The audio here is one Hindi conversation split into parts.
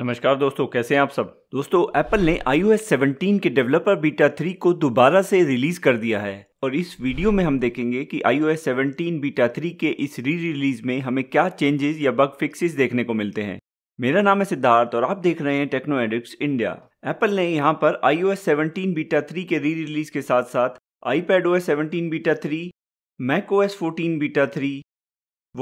नमस्कार दोस्तों कैसे हैं आप सब दोस्तों एप्पल ने iOS 17 के डेवलपर बीटा 3 को दोबारा से रिलीज कर दिया है और इस वीडियो में हम देखेंगे कि iOS 17 बीटा 3 के इस री रिलीज में हमें क्या चेंजेस या बग फिक्सेस देखने को मिलते हैं मेरा नाम है सिद्धार्थ और आप देख रहे हैं टेक्नो एडिक्स इंडिया एप्पल ने यहाँ पर iOS 17 बीटा 3 के री रिलीज के साथ साथ iPad OS 17 beta 3 Mac OS 14 beta 3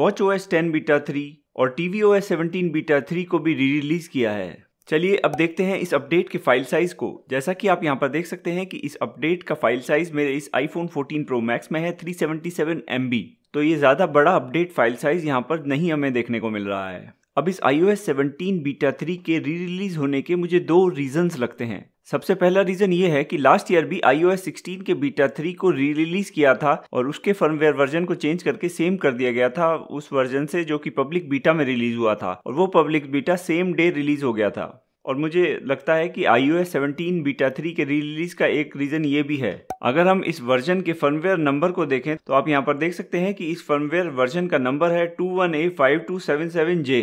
watch OS 10 beta 3 और T V O S seventeen beta three को भी री रिलीज़ किया है चलिए अब देखते हैं इस अपडेट के फाइल साइज़ को जैसा कि आप यहाँ पर देख सकते हैं कि इस अपडेट का फाइल साइज़ मेरे इस आईफोन 14 प्रो मैक्स में है 377 बी तो ये ज़्यादा बड़ा अपडेट फाइल साइज़ यहाँ पर नहीं हमें देखने को मिल रहा है अब इस iOS 17 बीटा 3 के री रिलीज़ होने के मुझे दो रीजंस लगते हैं सबसे पहला रीजन ये है कि लास्ट ईयर भी iOS 16 के बीटा थ्री को री रिलीज किया था और उसके फर्मवेयर वर्जन को चेंज करके सेम कर दिया गया था उस वर्जन से जो कि पब्लिक बीटा में रिलीज हुआ था और वो public beta same day release हो गया था और मुझे लगता है कि एस सेवनटीन बीटा थ्री के री रिलीज का एक रीजन ये भी है अगर हम इस वर्जन के फर्मवेयर नंबर को देखें तो आप यहाँ पर देख सकते हैं कि इस फर्मवेयर वर्जन का नंबर है two one A five two seven seven J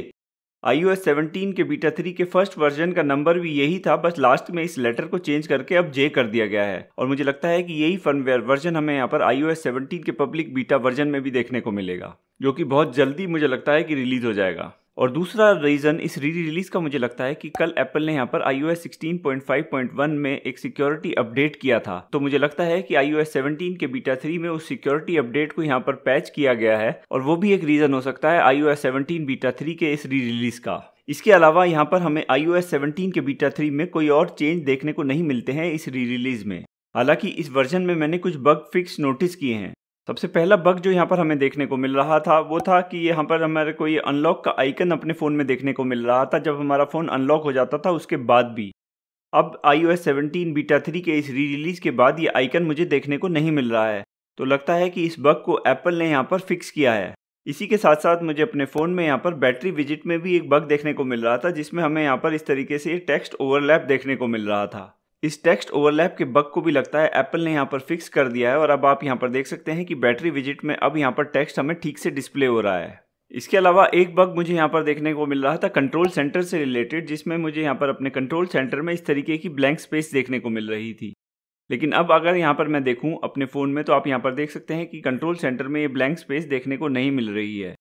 I O S seventeen के बीटा थ्री के फर्स्ट वर्जन का नंबर भी यही था बस लास्ट में इस लेटर को चेंज करके अब जे कर दिया गया है और मुझे लगता है कि यही फर्मवेयर वर्जन हमें यहाँ पर आई ओ एस सेवनटीन के पब्लिक बीटा वर्जन में भी देखने को मिलेगा जो कि बहुत जल्दी मुझे लगता है कि रिलीज हो जाएगा और दूसरा रीज़न इस री रिलीज़ का मुझे लगता है कि कल एप्पल ने यहाँ पर आई ओ एस में एक सिक्योरिटी अपडेट किया था तो मुझे लगता है कि आई ओ एस के बीटा थ्री में उस सिक्योरिटी अपडेट को यहाँ पर पैच किया गया है और वो भी एक रीज़न हो सकता है I O S beta three के इस री रिलीज़ का इसके अलावा यहाँ पर हमें आई ओ एस के बीटा थ्री में कोई और चेंज देखने को नहीं मिलते हैं इस री रिलीज़ में हालांकि इस वर्जन में मैंने कुछ बग फिक्स नोटिस किए हैं सबसे पहला बग जो यहाँ पर हमें देखने को मिल रहा था वो था कि यहाँ पर हमारे को ये अनलॉक का आइकन अपने फ़ोन में देखने को मिल रहा था जब हमारा फ़ोन अनलॉक हो जाता था उसके बाद भी अब I O S seventeen beta three के इस री रिलीज़ के बाद ये आइकन मुझे देखने को नहीं मिल रहा है तो लगता है कि इस बग को एप्पल ने यहाँ पर फिक्स किया है इसी के साथ साथ मुझे अपने फ़ोन में यहाँ पर बैटरी विजिट में भी एक बग देखने को मिल रहा था जिसमें हमें यहाँ पर इस तरीके से टेक्स्ट ओवरलैप देखने को मिल रहा था इस टेक्स्ट ओवरलैप के बग को भी लगता है एप्पल ने यहाँ पर फिक्स कर दिया है और अब आप यहाँ पर देख सकते हैं कि बैटरी विजिट में अब यहाँ पर टेक्स्ट हमें ठीक से डिस्प्ले हो रहा है इसके अलावा एक बग मुझे यहाँ पर देखने को मिल रहा था कंट्रोल सेंटर से रिलेटेड जिसमें मुझे यहाँ पर अपने कंट्रोल सेंटर में इस तरीके की ब्लैंक स्पेस देखने को मिल रही थी लेकिन अब अगर यहाँ पर मैं देखूँ अपने फ़ोन में तो आप यहाँ पर देख सकते हैं कि कंट्रोल सेंटर में ये ब्लैंक स्पेस देखने को नहीं मिल रही है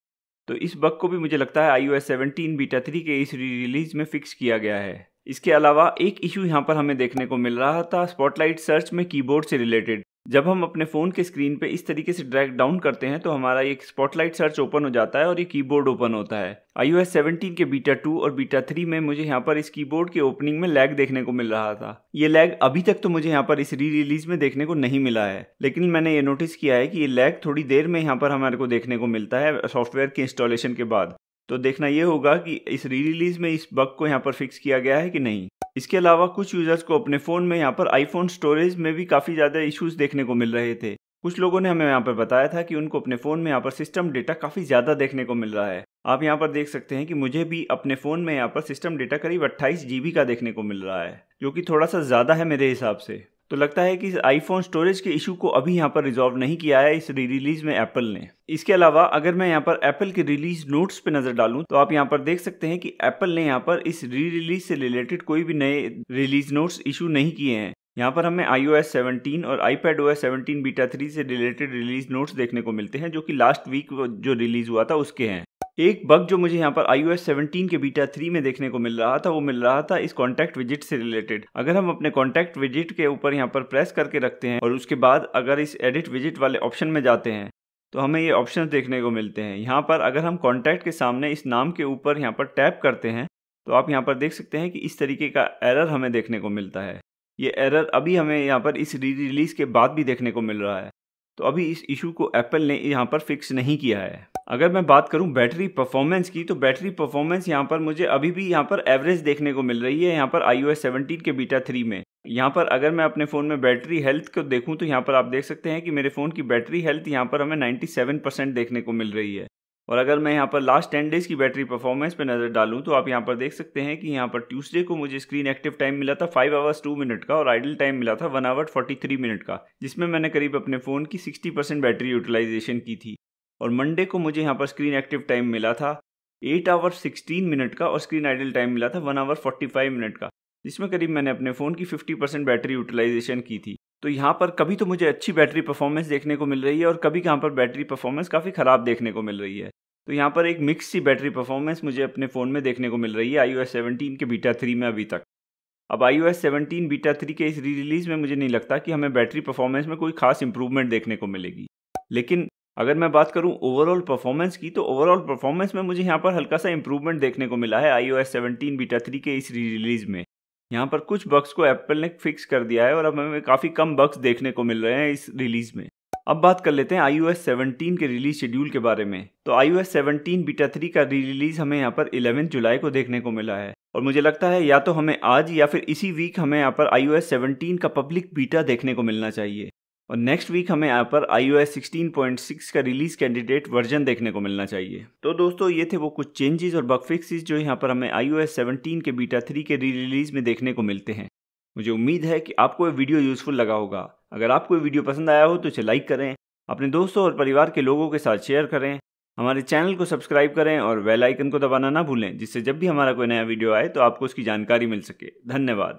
तो इस बग को भी मुझे लगता है I O S seventeen beta three के इस री रिलीज़ में फिक्स किया गया है इसके अलावा एक इशू यहाँ पर हमें देखने को मिल रहा था स्पॉटलाइट सर्च में कीबोर्ड से रिलेटेड जब हम अपने फ़ोन के स्क्रीन पे इस तरीके से ड्रैग डाउन करते हैं तो हमारा ये स्पॉटलाइट सर्च ओपन हो जाता है और ये कीबोर्ड ओपन होता है आई ओ के बीटा टू और बीटा थ्री में मुझे यहाँ पर इस कीबोर्ड के ओपनिंग में लैग देखने को मिल रहा था ये लैग अभी तक तो मुझे यहाँ पर इस री रिलीज में देखने को नहीं मिला है लेकिन मैंने ये नोटिस किया है कि ये लैग थोड़ी देर में यहाँ पर हमारे को देखने को मिलता है सॉफ्टवेयर के इंस्टॉलेशन के बाद तो देखना यह होगा कि इस री रिलीज में इस बग को यहाँ पर फिक्स किया गया है कि नहीं इसके अलावा कुछ यूज़र्स को अपने फ़ोन में यहाँ पर आईफोन स्टोरेज में भी काफ़ी ज़्यादा इश्यूज़ देखने को मिल रहे थे कुछ लोगों ने हमें यहाँ पर बताया था कि उनको अपने फ़ोन में यहाँ पर सिस्टम डेटा काफ़ी ज़्यादा देखने को मिल रहा है आप यहाँ पर देख सकते हैं कि मुझे भी अपने फ़ोन में यहाँ पर सिस्टम डेटा करीब अट्ठाईस जी का देखने को मिल रहा है जो कि थोड़ा सा ज़्यादा है मेरे हिसाब से तो लगता है कि इस आईफोन स्टोरेज के इशू को अभी यहाँ पर रिजॉल्व नहीं किया है इस री रिलीज में एप्पल ने इसके अलावा अगर मैं यहाँ पर एप्पल के रिलीज नोट्स पे नजर डालूं तो आप यहाँ पर देख सकते हैं कि एप्पल ने यहाँ पर इस री रिलीज से रिलेटेड कोई भी नए रिलीज नोट्स इशू नहीं किए हैं यहाँ पर हमें आई ओ एस सेवनटीन और iPad O S seventeen beta three से रिलेटेड रिलीज नोट्स देखने को मिलते हैं जो कि लास्ट वीक जो रिलीज हुआ था उसके हैं एक बग जो मुझे यहाँ पर आई ओ के बीटा थ्री में देखने को मिल रहा था वो मिल रहा था इस कॉन्टैक्ट विजिट से रिलेटेड अगर हम अपने कॉन्टैक्ट विजिट के ऊपर यहाँ पर प्रेस करके रखते हैं और उसके बाद अगर इस एडिट विजिट वाले ऑप्शन में जाते हैं तो हमें ये ऑप्शन देखने को मिलते हैं यहाँ पर अगर हम कॉन्टैक्ट के सामने इस नाम के ऊपर यहाँ पर टैप करते हैं तो आप यहाँ पर देख सकते हैं कि इस तरीके का एरर हमें देखने को मिलता है ये एरर अभी हमें यहाँ पर इस री रिलीज़ के बाद भी देखने को मिल रहा है तो अभी इस इशू को एप्पल ने यहाँ पर फिक्स नहीं किया है अगर मैं बात करूं बैटरी परफॉर्मेंस की तो बैटरी परफॉर्मेंस यहाँ पर मुझे अभी भी यहाँ पर एवरेज देखने को मिल रही है यहाँ पर आई ओ एस सेवनटीन के बीटा थ्री में यहाँ पर अगर मैं अपने फ़ोन में बैटरी हेल्थ को देखूँ तो यहाँ पर आप देख सकते हैं कि मेरे फ़ोन की बैटरी हेल्थ यहाँ पर हमें 97 परसेंट देखने को मिल रही है और अगर मैं यहाँ पर लास्ट टेन डेज़ की बैटरी परफॉर्मेंस पे नज़र डालूँ तो आप यहाँ पर देख सकते हैं कि यहाँ पर ट्यूसडे को मुझे स्क्रीन एक्टिव टाइम मिला था फाइव आवर्स टू मिनट का और आइडल टाइम मिला था one hour forty three minute का जिसमें मैंने करीब अपने फ़ोन की सिक्सटी परसेंट बैटरी यूटिलाइजेशन की थी और मंडे को मुझे यहाँ पर स्क्रीन एक्टिव टाइम मिला था एट आवर सिक्सटीन मिनट का और स्क्रीन आइडल टाइम मिला था one hour forty five minute का जिसमें करीब मैंने अपने फ़ोन की फिफ्टी परसेंट बैटरी यूटिलाइजेशन की थी तो यहाँ पर कभी तो मुझे अच्छी बैटरी परफॉर्मेंस देखने को मिल रही है और कभी यहाँ पर बैटरी परफॉर्मेंस काफ़ी ख़राब देखने को मिल रही है तो यहाँ पर एक मिक्स सी बैटरी परफॉर्मेंस मुझे अपने फ़ोन में देखने को मिल रही है आई ओ के बीटा थ्री में अभी तक अब I O S beta three के इस री रिलीज़ में मुझे नहीं लगता कि हमें बैटरी परफॉर्मेंस में कोई खास इंप्रूवमेंट देखने को मिलेगी लेकिन अगर मैं बात करूं ओवरऑल परफॉर्मेंस की तो ओवरऑल परफॉर्मेंस में मुझे यहाँ पर हल्का सा इंप्रूवमेंट देखने को मिला है I O S beta three के इस री रिलीज़ में यहाँ पर कुछ बक्स को एप्पल ने फिक्स कर दिया है और अब हमें काफ़ी कम बक्स देखने को मिल रहे हैं इस रिलीज़ में अब बात कर लेते हैं आई 17 के रिलीज शेड्यूल के बारे में तो आई 17 बीटा थ्री का री रिलीज हमें यहाँ पर 11 जुलाई को देखने को मिला है और मुझे लगता है या तो हमें आज या फिर इसी वीक हमें यहाँ पर आई 17 का पब्लिक बीटा देखने को मिलना चाहिए और नेक्स्ट वीक हमें यहाँ पर आई 16.6 का रिलीज कैंडिडेट वर्जन देखने को मिलना चाहिए तो दोस्तों ये थे वो कुछ चेंजेस और बग जो यहाँ पर हमें आई ओ के बीटा थ्री के री रिलीज में देखने को मिलते हैं मुझे उम्मीद है कि आपको ये वीडियो यूजफुल लगा होगा अगर आपको ये वीडियो पसंद आया हो तो इसे लाइक करें अपने दोस्तों और परिवार के लोगों के साथ शेयर करें हमारे चैनल को सब्सक्राइब करें और बेल आइकन को दबाना ना भूलें जिससे जब भी हमारा कोई नया वीडियो आए तो आपको उसकी जानकारी मिल सके धन्यवाद